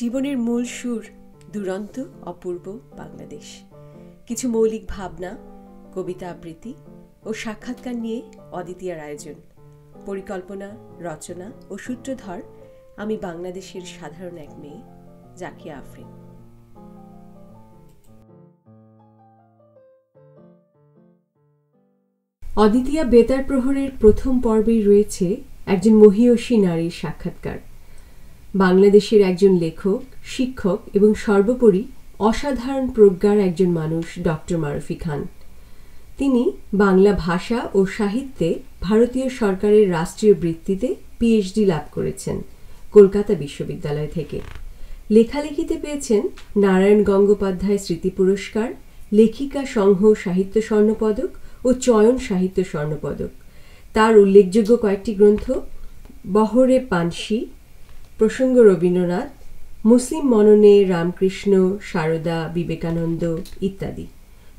জীবনের মূল সুর দুরন্ত অপূর্ব বাংলাদেশ কিছু মৌলিক ভাবনা কবিতা আবৃত্তি ও সাক্ষাৎকার নিয়ে অদিতিয়ার আয়োজন পরিকল্পনা রচনা ও সূত্রধর আমি বাংলাদেশের সাধারণ এক মেয়ে জাকিয়া আফরিন অদিতিয়া বেতার প্রহরের প্রথম পর্বেই রয়েছে একজন মহিয়সী নারীর সাক্ষাৎকার বাংলাদেশের একজন লেখক শিক্ষক এবং সর্বোপরি অসাধারণ প্রজ্ঞার একজন মানুষ ডক্টর মারুফি খান তিনি বাংলা ভাষা ও সাহিত্যে ভারতীয় সরকারের রাষ্ট্রীয় বৃত্তিতে পিএইচডি লাভ করেছেন কলকাতা বিশ্ববিদ্যালয় থেকে লেখালেখিতে পেয়েছেন নারায়ণ গঙ্গোপাধ্যায় স্মৃতি পুরস্কার লেখিকা সংঘ সাহিত্য স্বর্ণপদক ও চয়ন সাহিত্য স্বর্ণপদক তার উল্লেখযোগ্য কয়েকটি গ্রন্থ বহরে পানসি প্রসঙ্গ রবীন্দ্রনাথ মুসলিম মননে রামকৃষ্ণ সারদা বিবেকানন্দ ইত্যাদি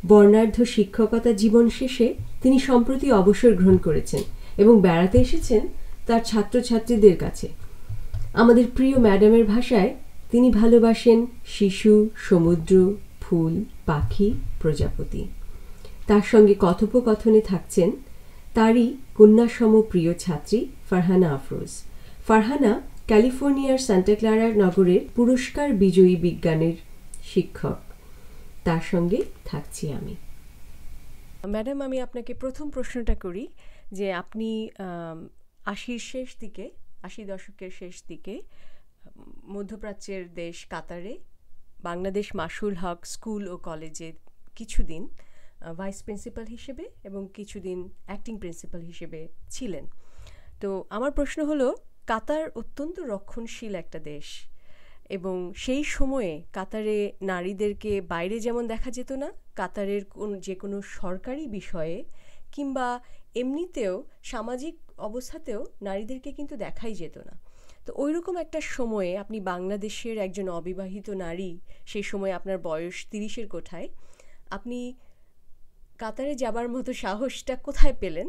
বর্ণার্ধ শিক্ষকতা জীবন শেষে তিনি সম্প্রতি অবসর গ্রহণ করেছেন এবং বেড়াতে এসেছেন তার ছাত্রছাত্রীদের কাছে আমাদের প্রিয় ম্যাডামের ভাষায় তিনি ভালোবাসেন শিশু সমুদ্র ফুল পাখি প্রজাপতি তার সঙ্গে কথোপকথনে থাকছেন তারই কন্যাসম প্রিয় ছাত্রী ফারহানা আফরোজ ফারহানা ক্যালিফোর্নিয়ার সান্টাক্লারা নগরের পুরস্কার বিজয়ী বিজ্ঞানের শিক্ষক তার সঙ্গে থাকছি আমি ম্যাডাম আমি আপনাকে প্রথম প্রশ্নটা করি যে আপনি আশির শেষ দিকে আশি দশকের শেষ দিকে মধ্যপ্রাচ্যের দেশ কাতারে বাংলাদেশ মাসুল হক স্কুল ও কলেজে কিছুদিন ভাইস প্রিন্সিপাল হিসেবে এবং কিছুদিন অ্যাক্টিং প্রিন্সিপাল হিসেবে ছিলেন তো আমার প্রশ্ন হলো কাতার অত্যন্ত রক্ষণশীল একটা দেশ এবং সেই সময়ে কাতারে নারীদেরকে বাইরে যেমন দেখা যেত না কাতারের কোন যে কোনো সরকারি বিষয়ে কিংবা এমনিতেও সামাজিক অবস্থাতেও নারীদেরকে কিন্তু দেখাই যেত না তো ওই রকম একটা সময়ে আপনি বাংলাদেশের একজন অবিবাহিত নারী সেই সময় আপনার বয়স তিরিশের কোঠায় আপনি কাতারে যাবার মতো সাহসটা কোথায় পেলেন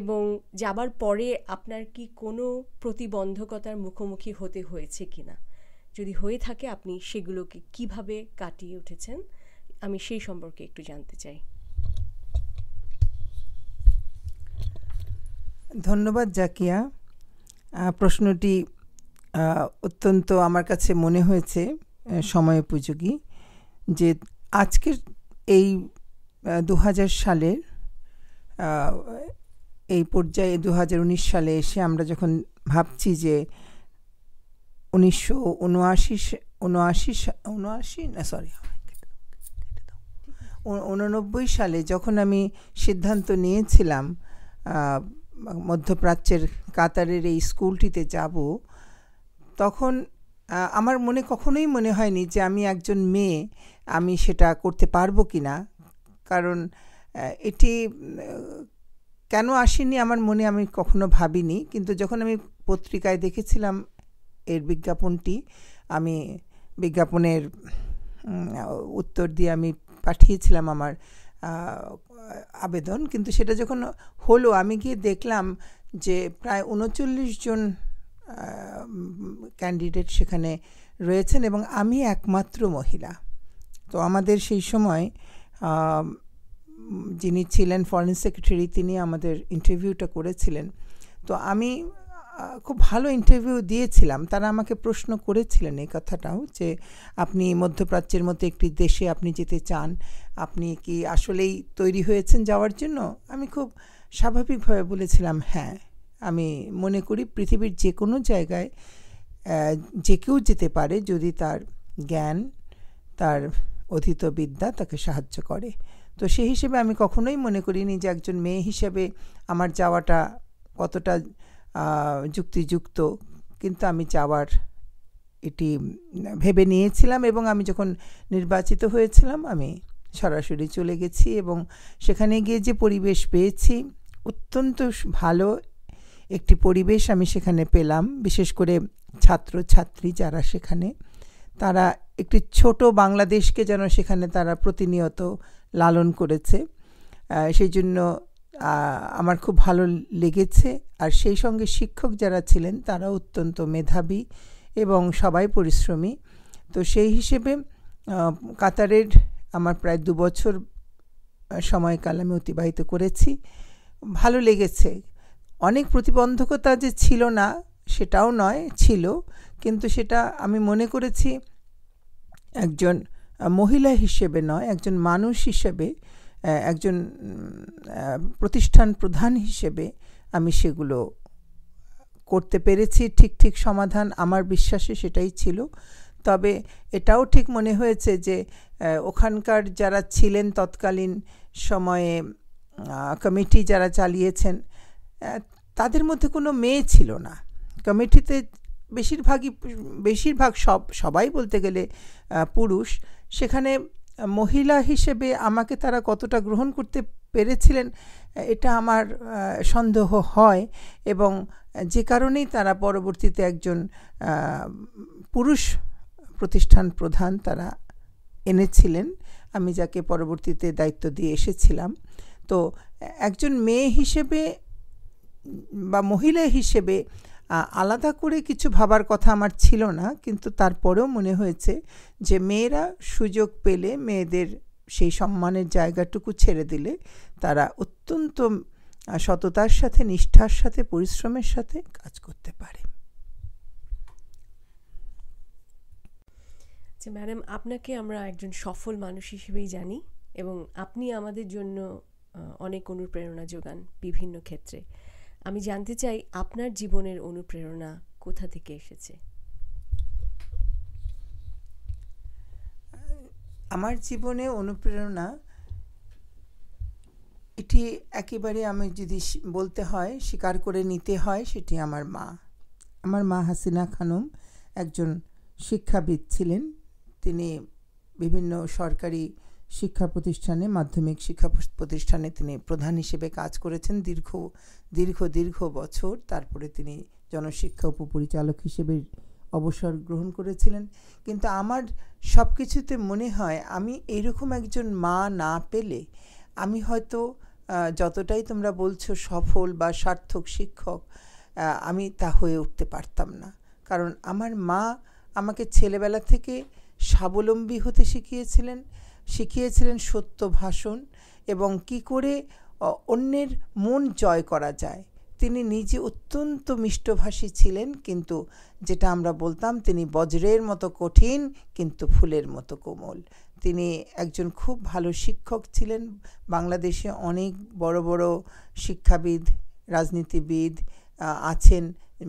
এবং যাবার পরে আপনার কি কোনো প্রতিবন্ধকতার মুখোমুখি হতে হয়েছে কি না যদি হয়ে থাকে আপনি সেগুলোকে কিভাবে কাটিয়ে উঠেছেন আমি সেই সম্পর্কে একটু জানতে চাই ধন্যবাদ জাকিয়া প্রশ্নটি অত্যন্ত আমার কাছে মনে হয়েছে সময়োপযোগী যে আজকের এই দু সালের এই পর্যায়ে দু সালে এসে আমরা যখন ভাবছি যে উনিশশো উনআশি উনআশি উনআশি না সরি উননব্বই সালে যখন আমি সিদ্ধান্ত নিয়েছিলাম মধ্যপ্রাচ্যের কাতারের এই স্কুলটিতে যাব তখন আমার মনে কখনোই মনে হয়নি যে আমি একজন মেয়ে আমি সেটা করতে পারবো কি না কারণ এটি কেন আসেনি আমার মনে আমি কখনো ভাবিনি কিন্তু যখন আমি পত্রিকায় দেখেছিলাম এর বিজ্ঞাপনটি আমি বিজ্ঞাপনের উত্তর দিয়ে আমি পাঠিয়েছিলাম আমার আবেদন কিন্তু সেটা যখন হলো আমি গিয়ে দেখলাম যে প্রায় উনচল্লিশ জন ক্যান্ডিডেট সেখানে রয়েছেন এবং আমি একমাত্র মহিলা তো আমাদের সেই সময় যিনি ছিলেন ফরেন সেক্রেটারি তিনি আমাদের ইন্টারভিউটা করেছিলেন তো আমি খুব ভালো ইন্টারভিউ দিয়েছিলাম তারা আমাকে প্রশ্ন করেছিলেন এই কথাটাও যে আপনি মধ্যপ্রাচ্যের মতো একটি দেশে আপনি যেতে চান আপনি কি আসলেই তৈরি হয়েছেন যাওয়ার জন্য আমি খুব স্বাভাবিকভাবে বলেছিলাম হ্যাঁ আমি মনে করি পৃথিবীর যে কোনো জায়গায় যে কেউ যেতে পারে যদি তার জ্ঞান তার অধীত বিদ্যা তাকে সাহায্য করে তো সেই হিসেবে আমি কখনোই মনে করিনি যে একজন মেয়ে হিসেবে আমার যাওয়াটা কতটা যুক্তিযুক্ত কিন্তু আমি যাওয়ার এটি ভেবে নিয়েছিলাম এবং আমি যখন নির্বাচিত হয়েছিলাম আমি সরাসরি চলে গেছি এবং সেখানে গিয়ে যে পরিবেশ পেয়েছি অত্যন্ত ভালো একটি পরিবেশ আমি সেখানে পেলাম বিশেষ করে ছাত্র ছাত্রী যারা সেখানে তারা একটি ছোট বাংলাদেশকে যেন সেখানে তারা প্রতিনিয়ত লালন করেছে সেই জন্য আমার খুব ভালো লেগেছে আর সেই সঙ্গে শিক্ষক যারা ছিলেন তারা অত্যন্ত মেধাবী এবং সবাই পরিশ্রমী তো সেই হিসেবে কাতারের আমার প্রায় দু বছর সময়কাল আমি অতিবাহিত করেছি ভালো লেগেছে অনেক প্রতিবন্ধকতা যে ছিল না সেটাও নয় ছিল কিন্তু সেটা আমি মনে করেছি একজন মহিলা হিসেবে নয় একজন মানুষ হিসেবে একজন প্রতিষ্ঠান প্রধান হিসেবে আমি সেগুলো করতে পেরেছি ঠিক ঠিক সমাধান আমার বিশ্বাসে সেটাই ছিল তবে এটাও ঠিক মনে হয়েছে যে ওখানকার যারা ছিলেন তৎকালীন সময়ে কমিটি যারা চালিয়েছেন তাদের মধ্যে কোনো মেয়ে ছিল না কমিটিতে বেশিরভাগই বেশিরভাগ সব সবাই বলতে গেলে পুরুষ সেখানে মহিলা হিসেবে আমাকে তারা কতটা গ্রহণ করতে পেরেছিলেন এটা আমার সন্দেহ হয় এবং যে কারণেই তারা পরবর্তীতে একজন পুরুষ প্রতিষ্ঠান প্রধান তারা এনেছিলেন আমি যাকে পরবর্তীতে দায়িত্ব দিয়ে এসেছিলাম তো একজন মেয়ে হিসেবে বা মহিলা হিসেবে আলাদা করে কিছু ভাবার কথা আমার ছিল না কিন্তু তারপরেও মনে হয়েছে যে মেয়েরা সুযোগ পেলে মেয়েদের সেই সম্মানের জায়গাটুকু ছেড়ে দিলে তারা অত্যন্ত সততার সাথে নিষ্ঠার সাথে পরিশ্রমের সাথে কাজ করতে পারে ম্যাডাম আপনাকে আমরা একজন সফল মানুষ হিসেবেই জানি এবং আপনি আমাদের জন্য অনেক অনুপ্রেরণা যোগান বিভিন্ন ক্ষেত্রে আমি জানতে চাই আপনার জীবনের অনুপ্রেরণা কোথা থেকে এসেছে আমার জীবনে অনুপ্রেরণা এটি একেবারে আমি যদি বলতে হয় স্বীকার করে নিতে হয় সেটি আমার মা আমার মা হাসিনা খানম একজন শিক্ষাবিদ ছিলেন তিনি বিভিন্ন সরকারি শিক্ষা প্রতিষ্ঠানে মাধ্যমিক শিক্ষা প্রতিষ্ঠানে তিনি প্রধান হিসেবে কাজ করেছেন দীর্ঘ দীর্ঘ দীর্ঘ বছর তারপরে তিনি জনশিক্ষা উপপরিচালক হিসেবে অবসর গ্রহণ করেছিলেন কিন্তু আমার সব কিছুতে মনে হয় আমি এরকম একজন মা না পেলে আমি হয়তো যতটাই তোমরা বলছো সফল বা সার্থক শিক্ষক আমি তা হয়ে উঠতে পারতাম না কারণ আমার মা আমাকে ছেলেবেলা থেকে স্বাবলম্বী হতে শিখিয়েছিলেন শিখিয়েছিলেন সত্য ভাষণ এবং কি করে অন্যের মন জয় করা যায় তিনি নিজে অত্যন্ত মিষ্টভাষী ছিলেন কিন্তু যেটা আমরা বলতাম তিনি বজ্রের মতো কঠিন কিন্তু ফুলের মতো কোমল তিনি একজন খুব ভালো শিক্ষক ছিলেন বাংলাদেশে অনেক বড় বড় শিক্ষাবিদ রাজনীতিবিদ আছেন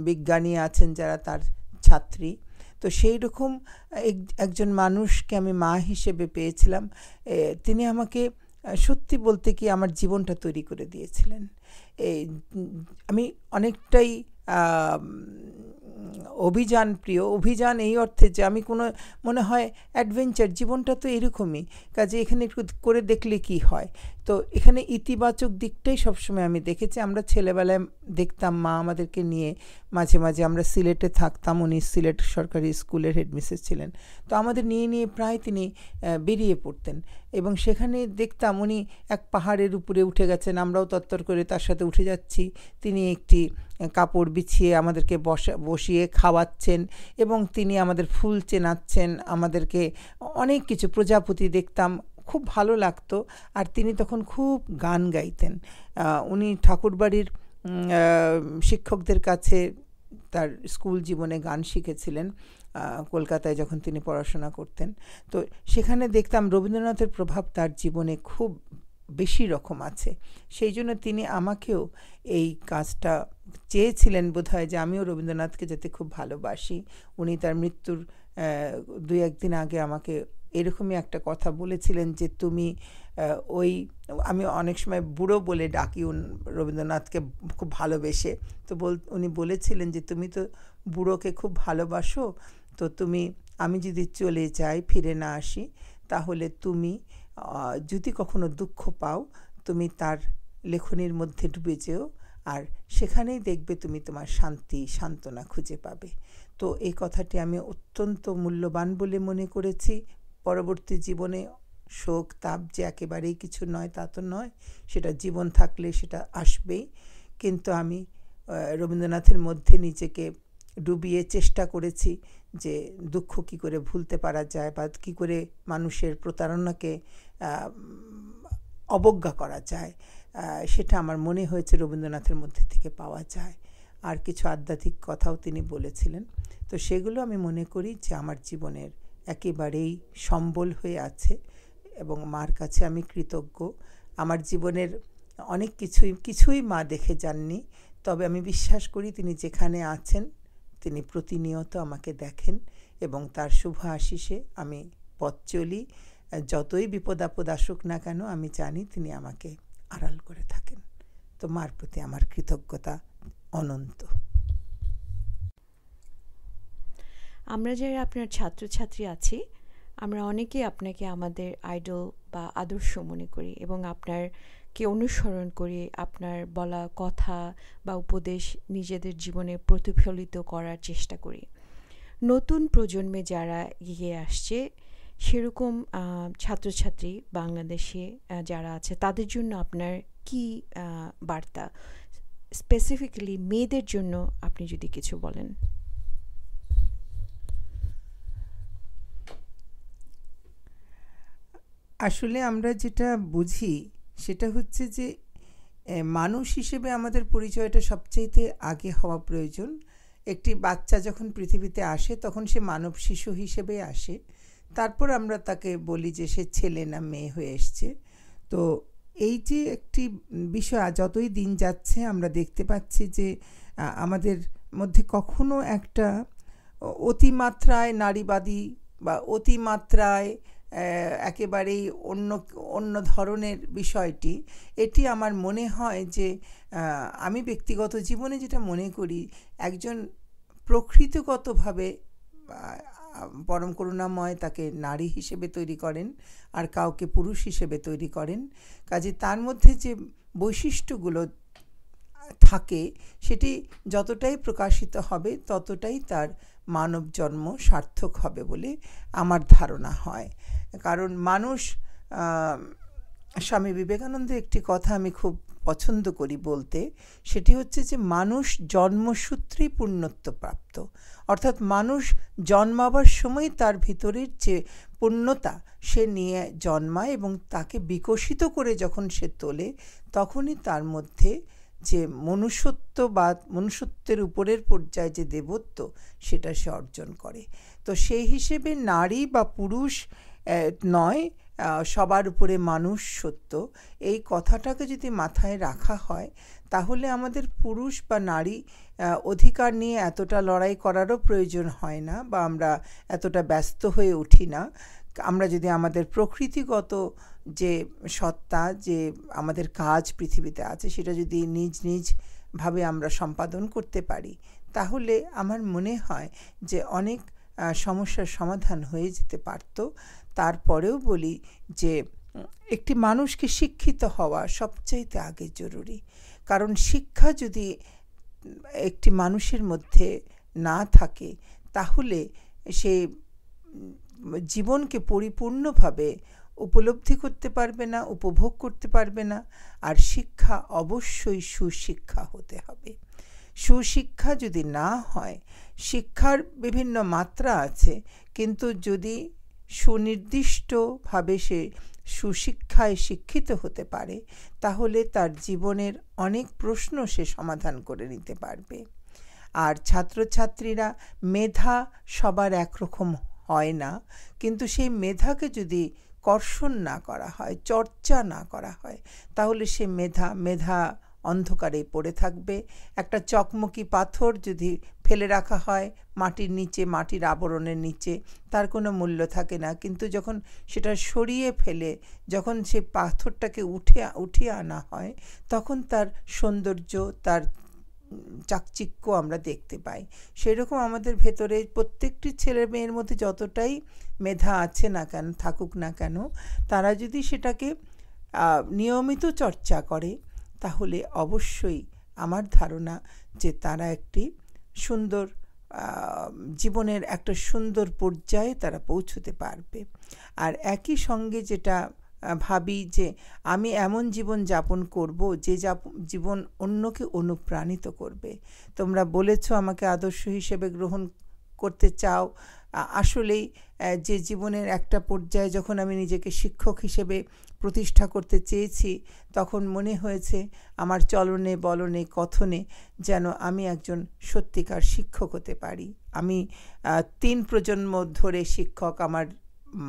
বিজ্ঞানী আছেন যারা তার ছাত্রী তো সেই রকম একজন মানুষকে আমি মা হিসেবে পেয়েছিলাম তিনি আমাকে সত্যি বলতে কি আমার জীবনটা তৈরি করে দিয়েছিলেন এই আমি অনেকটাই অভিযান প্রিয় অভিযান এই অর্থে যে আমি কোনো মনে হয় অ্যাডভেঞ্চার জীবনটা তো এরকমই কাজে এখানে একটু করে দেখলে কি হয় তো এখানে ইতিবাচক দিকটাই সবসময় আমি দেখেছি আমরা ছেলেবেলায় দেখতাম মা আমাদেরকে নিয়ে মাঝে মাঝে আমরা সিলেটে থাকতাম উনি সিলেট সরকারি স্কুলের হেডমিসেস ছিলেন তো আমাদের নিয়ে নিয়ে প্রায় তিনি বেরিয়ে পড়তেন এবং সেখানে দেখতাম উনি এক পাহাড়ের উপরে উঠে গেছেন আমরাও তত্তর করে তার সাথে উঠে যাচ্ছি তিনি একটি কাপড় বিছিয়ে আমাদেরকে বসা বসিয়ে খাওয়াচ্ছেন এবং তিনি আমাদের ফুল চেনাচ্ছেন আমাদেরকে অনেক কিছু প্রজাপতি দেখতাম খুব ভালো লাগতো আর তিনি তখন খুব গান গাইতেন উনি ঠাকুরবাড়ির শিক্ষকদের কাছে তার স্কুল জীবনে গান শিখেছিলেন কলকাতায় যখন তিনি পড়াশোনা করতেন তো সেখানে দেখতাম রবীন্দ্রনাথের প্রভাব তার জীবনে খুব বেশি রকম আছে সেই জন্য তিনি আমাকেও এই কাজটা চেয়েছিলেন বোধহয় যে আমিও রবীন্দ্রনাথকে যাতে খুব ভালোবাসি উনি তার মৃত্যুর দু একদিন আগে আমাকে এরকমই একটা কথা বলেছিলেন যে তুমি ওই আমি অনেক সময় বুড়ো বলে ডাকি রবীন্দ্রনাথকে খুব ভালোবেসে তো বল উনি বলেছিলেন যে তুমি তো বুড়োকে খুব ভালোবাসো তো তুমি আমি যদি চলে যাই ফিরে না আসি তাহলে তুমি যদি কখনো দুঃখ পাও তুমি তার লেখনির মধ্যে ডুবে যেও আর সেখানেই দেখবে তুমি তোমার শান্তি সান্ত্বনা খুঁজে পাবে তো এই কথাটি আমি অত্যন্ত মূল্যবান বলে মনে করেছি পরবর্তী জীবনে শোক তাপ যে একেবারেই কিছু নয় তা তো নয় সেটা জীবন থাকলে সেটা আসবেই কিন্তু আমি রবীন্দ্রনাথের মধ্যে নিজেকে ডুবিয়ে চেষ্টা করেছি যে দুঃখ কি করে ভুলতে পারা যায় বা কী করে মানুষের প্রতারণাকে অবজ্ঞা করা যায় সেটা আমার মনে হয়েছে রবীন্দ্রনাথের মধ্যে থেকে পাওয়া যায় আর কিছু আধ্যাত্মিক কথাও তিনি বলেছিলেন তো সেগুলো আমি মনে করি যে আমার জীবনের একেবারেই সম্বল হয়ে আছে এবং মার কাছে আমি কৃতজ্ঞ আমার জীবনের অনেক কিছুই কিছুই মা দেখে যাননি তবে আমি বিশ্বাস করি তিনি যেখানে আছেন তিনি প্রতিনিয়ত আমাকে দেখেন এবং তার শুভ আশিসে আমি পথ চলি যতই বিপদ আপদ আসুক না কেন আমি জানি তিনি আমাকে আড়াল করে থাকেন তো মার প্রতি আমার কৃতজ্ঞতা অনন্ত আমরা যারা আপনার ছাত্রছাত্রী আছি আমরা অনেকেই আপনাকে আমাদের আইডল বা আদর্শ মনে করি এবং আপনার কে অনুসরণ করে আপনার বলা কথা বা উপদেশ নিজেদের জীবনে প্রতিফলিত করার চেষ্টা করি নতুন প্রজন্মে যারা এগিয়ে আসছে সেরকম ছাত্রছাত্রী বাংলাদেশে যারা আছে তাদের জন্য আপনার কি বার্তা স্পেসিফিক্যালি মেয়েদের জন্য আপনি যদি কিছু বলেন আসলে আমরা যেটা বুঝি সেটা হচ্ছে যে মানুষ হিসেবে আমাদের পরিচয়টা সবচাইতে আগে হওয়া প্রয়োজন একটি বাচ্চা যখন পৃথিবীতে আসে তখন সে মানব শিশু হিসেবে আসে তারপর আমরা তাকে বলি যে সে ছেলে না মেয়ে হয়ে এসছে তো এই যে একটি বিষয় যতই দিন যাচ্ছে আমরা দেখতে পাচ্ছি যে আমাদের মধ্যে কখনো একটা অতিমাত্রায় নারীবাদী বা অতিমাত্রায় একেবারেই অন্য অন্য ধরনের বিষয়টি এটি আমার মনে হয় যে আমি ব্যক্তিগত জীবনে যেটা মনে করি একজন প্রকৃতিগতভাবে পরম করুণাময় তাকে নারী হিসেবে তৈরি করেন আর কাউকে পুরুষ হিসেবে তৈরি করেন কাজে তার মধ্যে যে বৈশিষ্ট্যগুলো থাকে সেটি যতটাই প্রকাশিত হবে ততটাই তার মানব জন্ম সার্থক হবে বলে আমার ধারণা হয় কারণ মানুষ স্বামী বিবেকানন্দের একটি কথা আমি খুব পছন্দ করি বলতে সেটি হচ্ছে যে মানুষ জন্মসূত্রেই প্রাপ্ত অর্থাৎ মানুষ জন্মাবার সময় তার ভিতরের যে পূর্ণতা সে নিয়ে জন্মায় এবং তাকে বিকশিত করে যখন সে তোলে তখনই তার মধ্যে যে মনুষ্যত্ব বা মনুষ্যত্বের উপরের পর্যায়ে যে দেবত্ব সেটা সে অর্জন করে তো সেই হিসেবে নারী বা পুরুষ নয় সবার উপরে মানুষ সত্য এই কথাটাকে যদি মাথায় রাখা হয় তাহলে আমাদের পুরুষ বা নারী অধিকার নিয়ে এতটা লড়াই করারও প্রয়োজন হয় না বা আমরা এতটা ব্যস্ত হয়ে উঠি না আমরা যদি আমাদের প্রকৃতিগত যে সত্তা যে আমাদের কাজ পৃথিবীতে আছে সেটা যদি নিজ নিজভাবে আমরা সম্পাদন করতে পারি তাহলে আমার মনে হয় যে অনেক সমস্যার সমাধান হয়ে যেতে পারত তারপরেও বলি যে একটি মানুষকে শিক্ষিত হওয়া সবচাইতে আগে জরুরি কারণ শিক্ষা যদি একটি মানুষের মধ্যে না থাকে তাহলে সে জীবনকে পরিপূর্ণভাবে উপলব্ধি করতে পারবে না উপভোগ করতে পারবে না আর শিক্ষা অবশ্যই সুশিক্ষা হতে হবে সুশিক্ষা যদি না হয় শিক্ষার বিভিন্ন মাত্রা আছে কিন্তু যদি সুনির্দিষ্টভাবে সে সুশিক্ষায় শিক্ষিত হতে পারে তাহলে তার জীবনের অনেক প্রশ্ন সে সমাধান করে নিতে পারবে আর ছাত্রছাত্রীরা মেধা সবার একরকম হয় না কিন্তু সেই মেধাকে যদি কর্ষণ না করা হয় চর্চা না করা হয় তাহলে সে মেধা মেধা অন্ধকারে পড়ে থাকবে একটা চকমকি পাথর যদি ফেলে রাখা হয় মাটির নিচে মাটির আবরণের নিচে তার কোনো মূল্য থাকে না কিন্তু যখন সেটা সরিয়ে ফেলে যখন সে পাথরটাকে উঠে উঠিয়ে আনা হয় তখন তার সৌন্দর্য তার চাকচিক্য আমরা দেখতে পাই সেরকম আমাদের ভেতরে প্রত্যেকটি ছেলে মেয়ের মধ্যে যতটাই মেধা আছে না কেন থাকুক না কেন তারা যদি সেটাকে নিয়মিত চর্চা করে তাহলে অবশ্যই আমার ধারণা যে তারা একটি সুন্দর জীবনের একটা সুন্দর পর্যায়ে তারা পৌঁছতে পারবে আর একই সঙ্গে যেটা ভাবি যে আমি এমন জীবন যাপন করব যে জীবন অন্যকে অনুপ্রাণিত করবে তোমরা বলেছ আমাকে আদর্শ হিসেবে গ্রহণ করতে চাও আসলেই যে জীবনের একটা পর্যায়ে যখন আমি নিজেকে শিক্ষক হিসেবে প্রতিষ্ঠা করতে চেয়েছি তখন মনে হয়েছে আমার চলনে বলনে কথনে যেন আমি একজন সত্যিকার শিক্ষক হতে পারি আমি তিন প্রজন্ম ধরে শিক্ষক আমার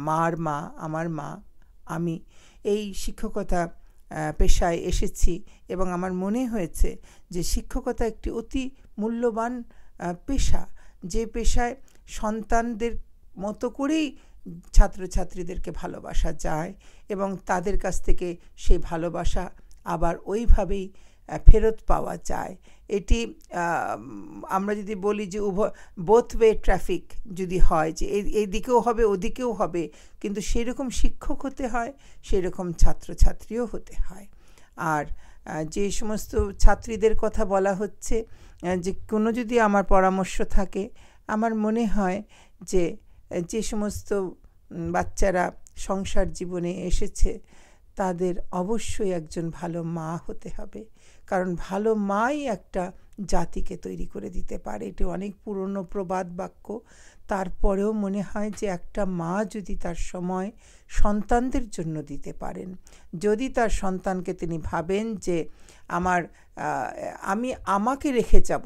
মার মা আমার মা আমি এই শিক্ষকতা পেশায় এসেছি এবং আমার মনে হয়েছে যে শিক্ষকতা একটি অতি মূল্যবান পেশা যে পেশায় সন্তানদের মতো করেই ছাত্রছাত্রীদেরকে ভালোবাসা যায় এবং তাদের কাছ থেকে সেই ভালোবাসা আবার ওইভাবেই ফেরত পাওয়া যায় এটি আমরা যদি বলি যে উভয় বোথ ওয়ে ট্রাফিক যদি হয় যে এই দিকেও হবে ওদিকেও হবে কিন্তু সেরকম শিক্ষক হতে হয় সেরকম ছাত্রছাত্রীও হতে হয় আর যে সমস্ত ছাত্রীদের কথা বলা হচ্ছে যে কোনো যদি আমার পরামর্শ থাকে আমার মনে হয় যে যে সমস্ত বাচ্চারা সংসার জীবনে এসেছে তাদের অবশ্যই একজন ভালো মা হতে হবে কারণ ভালো মাই একটা জাতিকে তৈরি করে দিতে পারে এটি অনেক পুরনো প্রবাদ বাক্য তারপরেও মনে হয় যে একটা মা যদি তার সময় সন্তানদের জন্য দিতে পারেন যদি তার সন্তানকে তিনি ভাবেন যে আমার আমি আমাকে রেখে যাব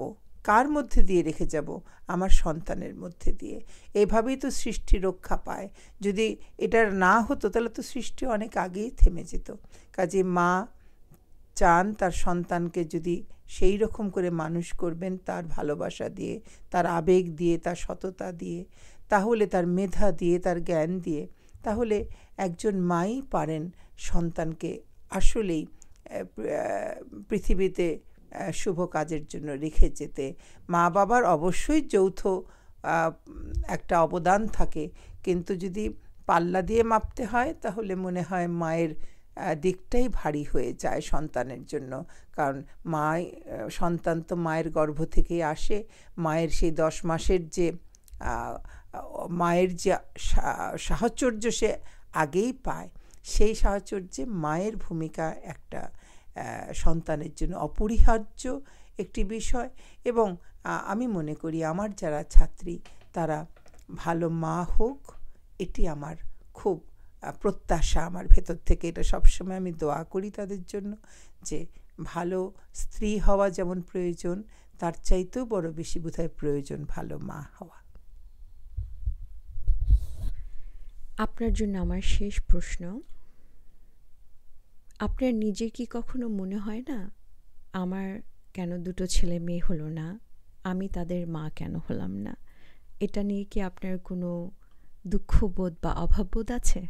কার মধ্যে দিয়ে রেখে যাব আমার সন্তানের মধ্যে দিয়ে এভাবেই তো সৃষ্টি রক্ষা পায় যদি এটা না হতো তাহলে তো সৃষ্টি অনেক আগেই থেমে যেত কাজে মা চান তার সন্তানকে যদি সেই রকম করে মানুষ করবেন তার ভালোবাসা দিয়ে তার আবেগ দিয়ে তার সততা দিয়ে তাহলে তার মেধা দিয়ে তার জ্ঞান দিয়ে তাহলে একজন মাই পারেন সন্তানকে আসলেই পৃথিবীতে শুভ কাজের জন্য রেখে যেতে মা বাবার অবশ্যই যৌথ একটা অবদান থাকে কিন্তু যদি পাল্লা দিয়ে মাপতে হয় তাহলে মনে হয় মায়ের দিকটাই ভারী হয়ে যায় সন্তানের জন্য কারণ মা সন্তান তো মায়ের গর্ভ থেকেই আসে মায়ের সেই দশ মাসের যে মায়ের যে সাহচর্য সে আগেই পায় সেই সাহচর্যে মায়ের ভূমিকা একটা সন্তানের জন্য অপরিহার্য একটি বিষয় এবং আমি মনে করি আমার যারা ছাত্রী তারা ভালো মা হোক এটি আমার খুব প্রত্যাশা আমার ভেতর থেকে এটা সবসময় আমি দোয়া করি তাদের জন্য যে ভালো স্ত্রী হওয়া যেমন প্রয়োজন তার চাইতেও বড় বেশি বোধ প্রয়োজন ভালো মা হওয়া আপনার জন্য আমার শেষ প্রশ্ন আপনার নিজের কি কখনো মনে হয় না আমার কেন দুটো ছেলে মেয়ে হলো না আমি তাদের মা কেন হলাম না এটা নিয়ে কি আপনার কোনো দুঃখবোধ বা অভাববোধ আছে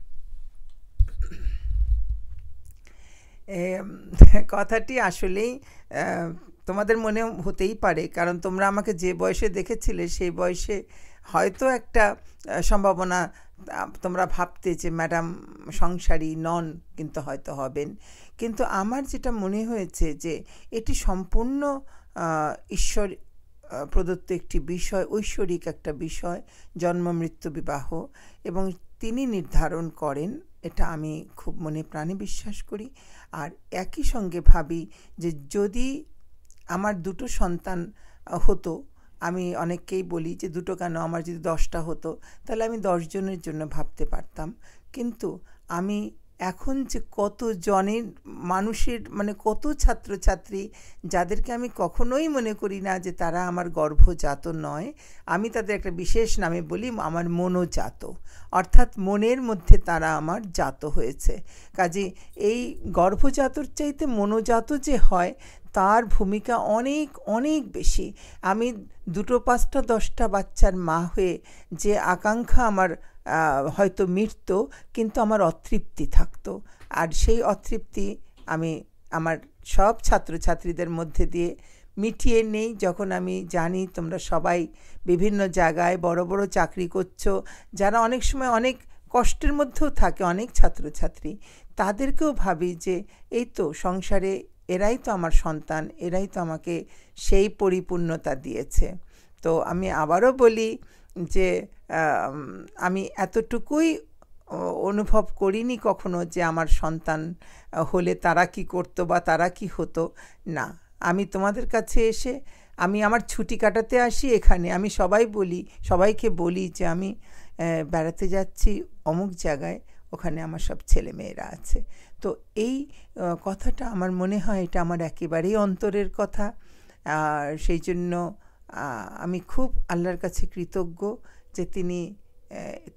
কথাটি আসলেই তোমাদের মনে হতেই পারে কারণ তোমরা আমাকে যে বয়সে দেখেছিলে সেই বয়সে হয়তো একটা সম্ভাবনা তোমরা ভাবতে যে ম্যাডাম সংসারী নন কিন্তু হয়তো হবেন কিন্তু আমার যেটা মনে হয়েছে যে এটি সম্পূর্ণ ঈশ্বর প্রদত্ত একটি বিষয় ঐশ্বরিক একটা বিষয় জন্ম মৃত্যু বিবাহ এবং তিনি নির্ধারণ করেন এটা আমি খুব মনে প্রাণে বিশ্বাস করি আর একই সঙ্গে ভাবি যে যদি আমার দুটো সন্তান হতো আমি অনেককেই বলি যে দুটো কেন আমার যদি দশটা হতো তাহলে আমি দশজনের জন্য ভাবতে পারতাম কিন্তু আমি এখন যে কত জনের মানুষের মানে কত ছাত্রছাত্রী যাদেরকে আমি কখনোই মনে করি না যে তারা আমার গর্ভজাত নয় আমি তাদের একটা বিশেষ নামে বলি আমার মনোজাত অর্থাৎ মনের মধ্যে তারা আমার জাত হয়েছে কাজে এই গর্ভজাতর চাইতে মনোজাত যে হয় তার ভূমিকা অনেক অনেক বেশি আমি দুটো পাঁচটা দশটা বাচ্চার মা হয়ে যে আকাঙ্ক্ষা আমার হয়তো মিটত কিন্তু আমার অতৃপ্তি থাকতো আর সেই অতৃপ্তি আমি আমার সব ছাত্রছাত্রীদের মধ্যে দিয়ে মিটিয়ে নেই যখন আমি জানি তোমরা সবাই বিভিন্ন জায়গায় বড় বড় চাকরি করছো যারা অনেক সময় অনেক কষ্টের মধ্যেও থাকে অনেক ছাত্রছাত্রী তাদেরকেও ভাবি যে এই তো সংসারে এরাই তো আমার সন্তান এরাই তো আমাকে সেই পরিপূর্ণতা দিয়েছে তো আমি আবারও বলি যে আমি এতটুকুই অনুভব করিনি কখনো যে আমার সন্তান হলে তারা কি করতো বা তারা কি হতো না আমি তোমাদের কাছে এসে আমি আমার ছুটি কাটাতে আসি এখানে আমি সবাই বলি সবাইকে বলি যে আমি বেড়াতে যাচ্ছি অমুক জায়গায় ওখানে আমার সব ছেলেমেয়েরা আছে তো এই কথাটা আমার মনে হয় এটা আমার একেবারেই অন্তরের কথা আর সেই জন্য আমি খুব আল্লাহর কাছে কৃতজ্ঞ যে তিনি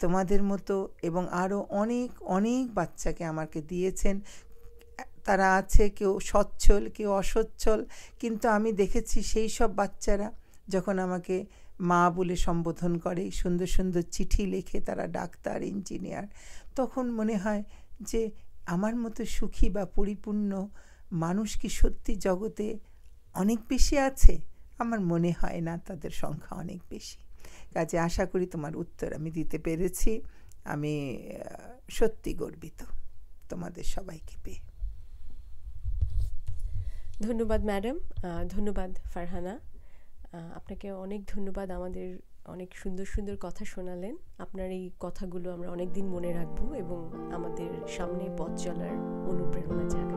তোমাদের মতো এবং আরও অনেক অনেক বাচ্চাকে আমাকে দিয়েছেন তারা আছে কেউ সচ্ছল কেউ অসচ্ছল কিন্তু আমি দেখেছি সেই সব বাচ্চারা যখন আমাকে মা বলে সম্বোধন করে সুন্দর সুন্দর চিঠি লেখে তারা ডাক্তার ইঞ্জিনিয়ার তখন মনে হয় যে আমার মতো সুখী বা পরিপূর্ণ মানুষ কি সত্যি জগতে অনেক বেশি আছে আমার মনে হয় না তাদের সংখ্যা অনেক বেশি কাজে আশা করি তোমার উত্তর আমি দিতে পেরেছি আমি সত্যি গর্বিত তোমাদের সবাইকে পেয়ে ধন্যবাদ ম্যাডাম ধন্যবাদ ফারহানা আপনাকে অনেক ধন্যবাদ আমাদের অনেক সুন্দর সুন্দর কথা শোনালেন আপনার এই কথাগুলো আমরা অনেকদিন মনে রাখবো এবং আমাদের সামনে পথ চলার অনুপ্রেরণা